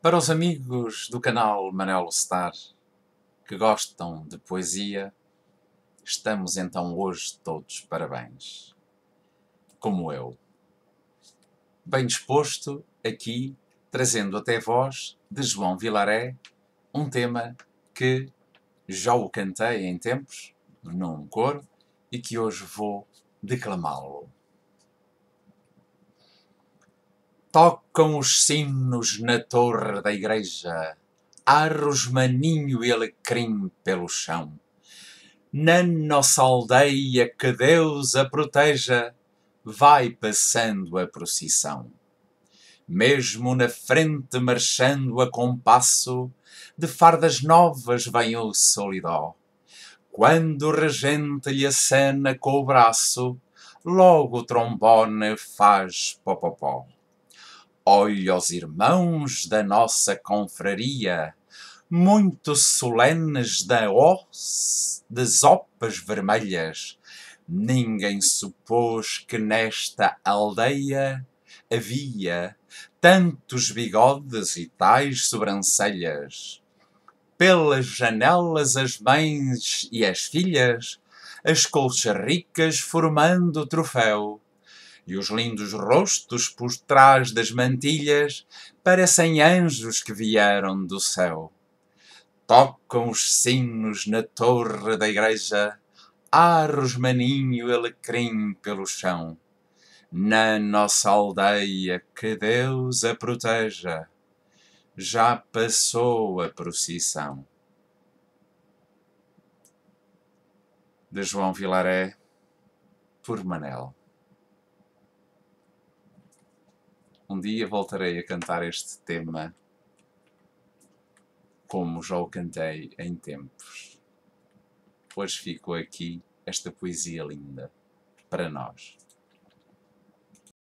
Para os amigos do canal Manelo Star que gostam de poesia, estamos então hoje todos parabéns. Como eu. Bem disposto, aqui, trazendo até vós, de João Vilaré, um tema que já o cantei em tempos, num coro, e que hoje vou declamá-lo. Tocam os sinos na torre da igreja, arros maninho e alecrim pelo chão. Na nossa aldeia que Deus a proteja, vai passando a procissão. Mesmo na frente marchando a compasso, de fardas novas vem o solidó. Quando o regente lhe acena com o braço, logo o trombone faz popopó. Olho aos irmãos da nossa confraria, muito solenes da hoz, das opas vermelhas, ninguém supôs que nesta aldeia havia tantos bigodes e tais sobrancelhas. Pelas janelas as mães e as filhas, as colchas ricas formando troféu, e os lindos rostos por trás das mantilhas parecem anjos que vieram do céu. Tocam os sinos na torre da igreja, arros maninho alecrim pelo chão. Na nossa aldeia, que Deus a proteja, já passou a procissão. De João Vilaré, por Manel. Um dia voltarei a cantar este tema como já o cantei em tempos. Hoje ficou aqui esta poesia linda para nós.